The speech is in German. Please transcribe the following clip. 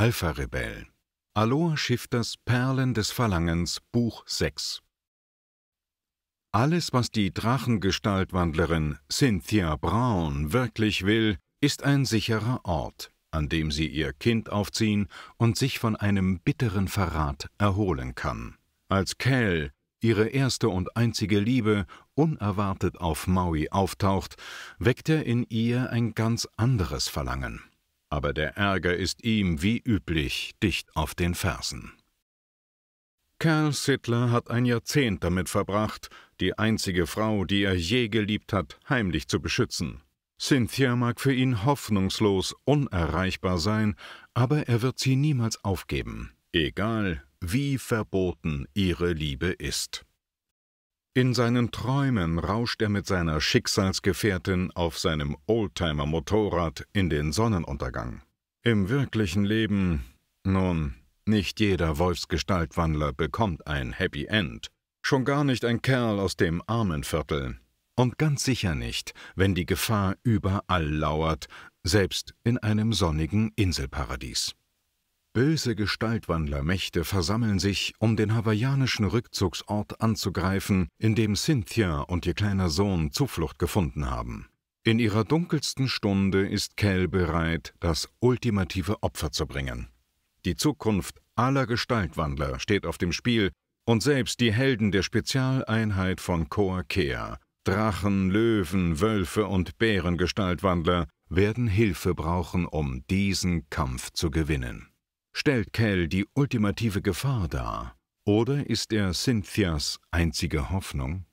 Alpha-Rebell. Aloha Schifters Perlen des Verlangens, Buch 6. Alles, was die Drachengestaltwandlerin Cynthia Brown wirklich will, ist ein sicherer Ort, an dem sie ihr Kind aufziehen und sich von einem bitteren Verrat erholen kann. Als Cal, ihre erste und einzige Liebe, unerwartet auf Maui auftaucht, weckt er in ihr ein ganz anderes Verlangen aber der Ärger ist ihm, wie üblich, dicht auf den Fersen. Karl Sittler hat ein Jahrzehnt damit verbracht, die einzige Frau, die er je geliebt hat, heimlich zu beschützen. Cynthia mag für ihn hoffnungslos, unerreichbar sein, aber er wird sie niemals aufgeben, egal wie verboten ihre Liebe ist. In seinen Träumen rauscht er mit seiner Schicksalsgefährtin auf seinem Oldtimer-Motorrad in den Sonnenuntergang. Im wirklichen Leben, nun, nicht jeder Wolfsgestaltwandler bekommt ein Happy End. Schon gar nicht ein Kerl aus dem Armenviertel. Und ganz sicher nicht, wenn die Gefahr überall lauert, selbst in einem sonnigen Inselparadies. Böse Gestaltwandlermächte versammeln sich, um den hawaiianischen Rückzugsort anzugreifen, in dem Cynthia und ihr kleiner Sohn Zuflucht gefunden haben. In ihrer dunkelsten Stunde ist Kell bereit, das ultimative Opfer zu bringen. Die Zukunft aller Gestaltwandler steht auf dem Spiel und selbst die Helden der Spezialeinheit von Koa Kea, Drachen, Löwen, Wölfe und Bärengestaltwandler, werden Hilfe brauchen, um diesen Kampf zu gewinnen. Stellt Cal die ultimative Gefahr dar? Oder ist er Cynthias einzige Hoffnung?